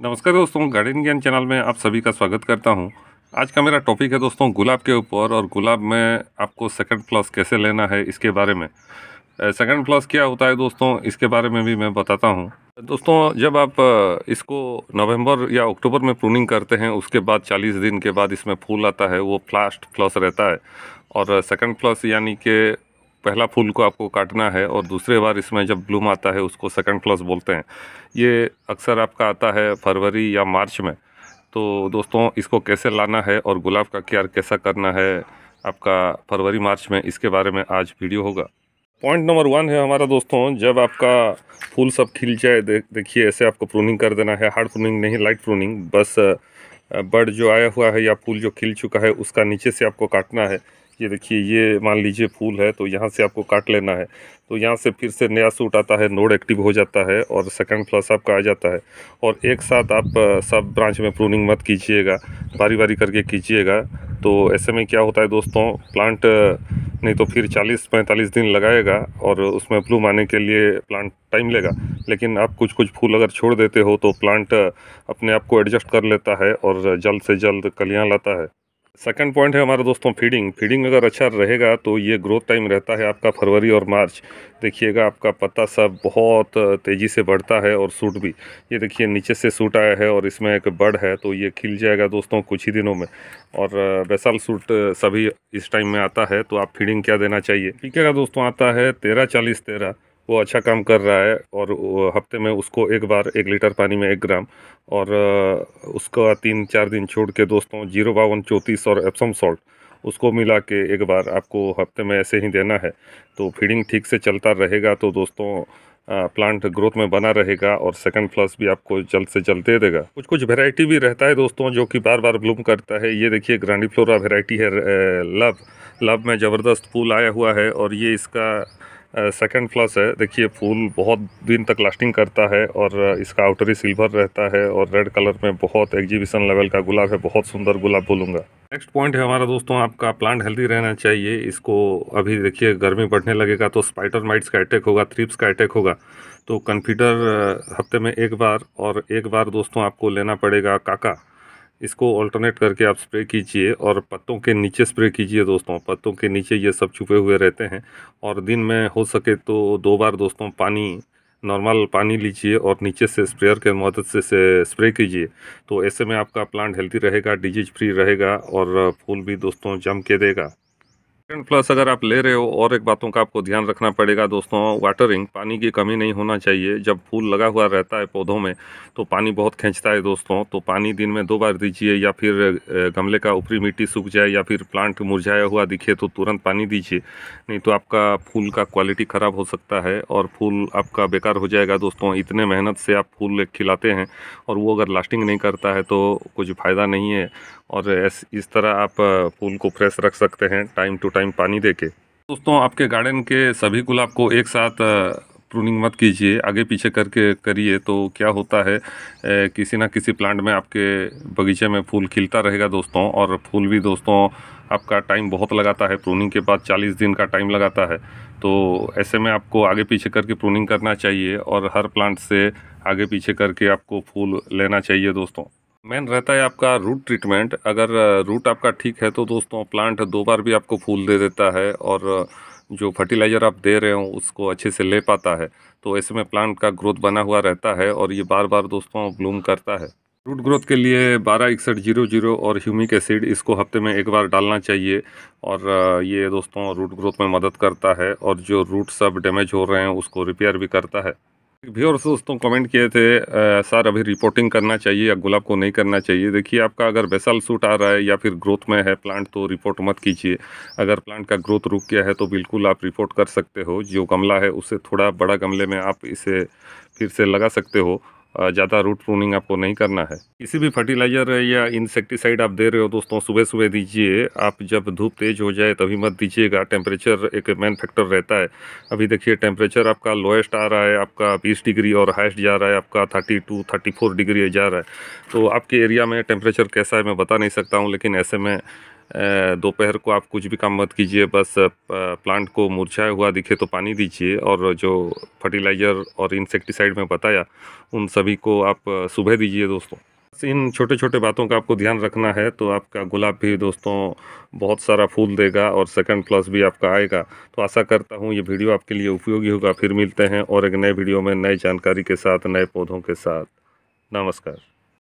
नमस्कार दोस्तों गार्डन ज्ञान चैनल में आप सभी का स्वागत करता हूं आज का मेरा टॉपिक है दोस्तों गुलाब के ऊपर और गुलाब में आपको सेकंड फ्लॉस कैसे लेना है इसके बारे में सेकंड फ्लॉस क्या होता है दोस्तों इसके बारे में भी मैं बताता हूं दोस्तों जब आप इसको नवंबर या अक्टूबर में प्रूनिंग करते हैं उसके बाद चालीस दिन के बाद इसमें फूल आता है वो फ्लास्ट फ्लॉस रहता है और सेकेंड फ्लॉस यानी कि पहला फूल को आपको काटना है और दूसरे बार इसमें जब ब्लूम आता है उसको सेकंड फ्लस बोलते हैं ये अक्सर आपका आता है फरवरी या मार्च में तो दोस्तों इसको कैसे लाना है और गुलाब का केयर कैसा करना है आपका फरवरी मार्च में इसके बारे में आज वीडियो होगा पॉइंट नंबर वन है हमारा दोस्तों जब आपका फूल सब खिल जाए देखिए ऐसे आपको प्रूनिंग कर देना है हार्ड प्रूनिंग नहीं लाइट प्रूनिंग बस बर्ड जो आया हुआ है या फूल जो खिल चुका है उसका नीचे से आपको काटना है ये देखिए ये मान लीजिए फूल है तो यहाँ से आपको काट लेना है तो यहाँ से फिर से नया सूट आता है नोड एक्टिव हो जाता है और सेकंड फ्लस आपका आ जाता है और एक साथ आप सब ब्रांच में प्रूनिंग मत कीजिएगा बारी बारी करके कीजिएगा तो ऐसे में क्या होता है दोस्तों प्लांट नहीं तो फिर 40-45 दिन लगाएगा और उसमें ब्लूम आने के लिए प्लांट टाइम लेगा लेकिन आप कुछ कुछ फूल अगर छोड़ देते हो तो प्लांट अपने आप को एडजस्ट कर लेता है और जल्द से जल्द कलियाँ लाता है सेकंड पॉइंट है हमारा दोस्तों फीडिंग फीडिंग अगर अच्छा रहेगा तो ये ग्रोथ टाइम रहता है आपका फरवरी और मार्च देखिएगा आपका पत्ता सब बहुत तेज़ी से बढ़ता है और सूट भी ये देखिए नीचे से सूट आया है और इसमें एक बड़ है तो ये खिल जाएगा दोस्तों कुछ ही दिनों में और बेसाल सूट सभी इस टाइम में आता है तो आप फीडिंग क्या देना चाहिए ठीक है दोस्तों आता है तेरह चालीस तेरह वो अच्छा काम कर रहा है और हफ्ते में उसको एक बार एक लीटर पानी में एक ग्राम और उसका तीन चार दिन छोड़ के दोस्तों जीरो बावन चौंतीस और एप्सम सॉल्ट उसको मिला के एक बार आपको हफ्ते में ऐसे ही देना है तो फीडिंग ठीक से चलता रहेगा तो दोस्तों प्लांट ग्रोथ में बना रहेगा और सेकंड फ्लस भी आपको जल्द से जल्द दे देगा कुछ कुछ वैरायटी भी रहता है दोस्तों जो कि बार बार ब्लूम करता है ये देखिए ग्रांडी फ्लोरा वेराइटी है लव लव में ज़बरदस्त फूल आया हुआ है और ये इसका सेकंड फ्लस है देखिए फूल बहुत दिन तक लास्टिंग करता है और इसका आउटरी सिल्वर रहता है और रेड कलर में बहुत एग्जीबिशन लेवल का गुलाब है बहुत सुंदर गुलाब बोलूँगा नेक्स्ट पॉइंट है हमारा दोस्तों आपका प्लांट हेल्दी रहना चाहिए इसको अभी देखिए गर्मी बढ़ने लगेगा तो स्पाइडर माइट्स का अटैक होगा थ्रिप्स का अटैक होगा तो कन्फ्यूटर हफ्ते में एक बार और एक बार दोस्तों आपको लेना पड़ेगा काका इसको ऑल्टरनेट करके आप स्प्रे कीजिए और पत्तों के नीचे स्प्रे कीजिए दोस्तों पत्तों के नीचे ये सब छुपे हुए रहते हैं और दिन में हो सके तो दो बार दोस्तों पानी नॉर्मल पानी लीजिए और नीचे से स्प्रेयर के मदद से, से स्प्रे कीजिए तो ऐसे में आपका प्लांट हेल्थी रहेगा डिजीज फ्री रहेगा और फूल भी दोस्तों जम के देगा सेकेंड प्लस अगर आप ले रहे हो और एक बातों का आपको ध्यान रखना पड़ेगा दोस्तों वाटरिंग पानी की कमी नहीं होना चाहिए जब फूल लगा हुआ रहता है पौधों में तो पानी बहुत खींचता है दोस्तों तो पानी दिन में दो बार दीजिए या फिर गमले का ऊपरी मिट्टी सूख जाए या फिर प्लांट मुरझाया हुआ दिखे तो तुरंत पानी दीजिए नहीं तो आपका फूल का क्वालिटी ख़राब हो सकता है और फूल आपका बेकार हो जाएगा दोस्तों इतने मेहनत से आप फूल खिलाते हैं और वो अगर लास्टिंग नहीं करता है तो कुछ फ़ायदा नहीं है और इस तरह आप फूल को फ्रेश रख सकते हैं टाइम टू टाइम टाइम पानी दे के दोस्तों आपके गार्डन के सभी गुलाब को एक साथ प्रूनिंग मत कीजिए आगे पीछे करके करिए तो क्या होता है ए, किसी ना किसी प्लांट में आपके बगीचे में फूल खिलता रहेगा दोस्तों और फूल भी दोस्तों आपका टाइम बहुत लगाता है प्रूनिंग के बाद 40 दिन का टाइम लगाता है तो ऐसे में आपको आगे पीछे करके प्रूनिंग करना चाहिए और हर प्लांट से आगे पीछे करके आपको फूल लेना चाहिए दोस्तों मेन रहता है आपका रूट ट्रीटमेंट अगर रूट आपका ठीक है तो दोस्तों प्लांट दो बार भी आपको फूल दे देता है और जो फर्टिलाइज़र आप दे रहे हो उसको अच्छे से ले पाता है तो ऐसे में प्लांट का ग्रोथ बना हुआ रहता है और ये बार बार दोस्तों ब्लूम करता है रूट ग्रोथ के लिए बारह इकसठ जीरो जीरो और ह्यूमिक एसिड इसको हफ्ते में एक बार डालना चाहिए और ये दोस्तों रूट ग्रोथ में मदद करता है और जो रूट सब डैमेज हो रहे हैं उसको रिपेयर भी करता है व्यूअर्स दोस्तों कमेंट किए थे आ, सर अभी रिपोर्टिंग करना चाहिए या गुलाब को नहीं करना चाहिए देखिए आपका अगर बेसल सूट आ रहा है या फिर ग्रोथ में है प्लांट तो रिपोर्ट मत कीजिए अगर प्लांट का ग्रोथ रुक गया है तो बिल्कुल आप रिपोर्ट कर सकते हो जो गमला है उसे थोड़ा बड़ा गमले में आप इसे फिर से लगा सकते हो ज़्यादा रूट प्रूनिंग आपको नहीं करना है किसी भी फर्टिलाइज़र या इंसेक्टिसाइड आप दे रहे हो दोस्तों सुबह सुबह दीजिए आप जब धूप तेज़ हो जाए तभी मत दीजिएगा टेम्परेचर एक मेन फैक्टर रहता है अभी देखिए टेम्परेचर आपका लोएस्ट आ रहा है आपका बीस डिग्री और हाइस्ट जा रहा है आपका thirty two thirty four degree जा रहा है तो आपके एरिया में टेम्परेचर कैसा है मैं बता नहीं सकता हूँ लेकिन ऐसे में दोपहर को आप कुछ भी काम मत कीजिए बस प्लांट को मुरझाया हुआ दिखे तो पानी दीजिए और जो फर्टिलाइज़र और इंसेक्टिसाइड में बताया उन सभी को आप सुबह दीजिए दोस्तों इन छोटे छोटे बातों का आपको ध्यान रखना है तो आपका गुलाब भी दोस्तों बहुत सारा फूल देगा और सेकंड प्लस भी आपका आएगा तो आशा करता हूँ ये वीडियो आपके लिए उपयोगी होगा फिर मिलते हैं और एक नए वीडियो में नए जानकारी के साथ नए पौधों के साथ नमस्कार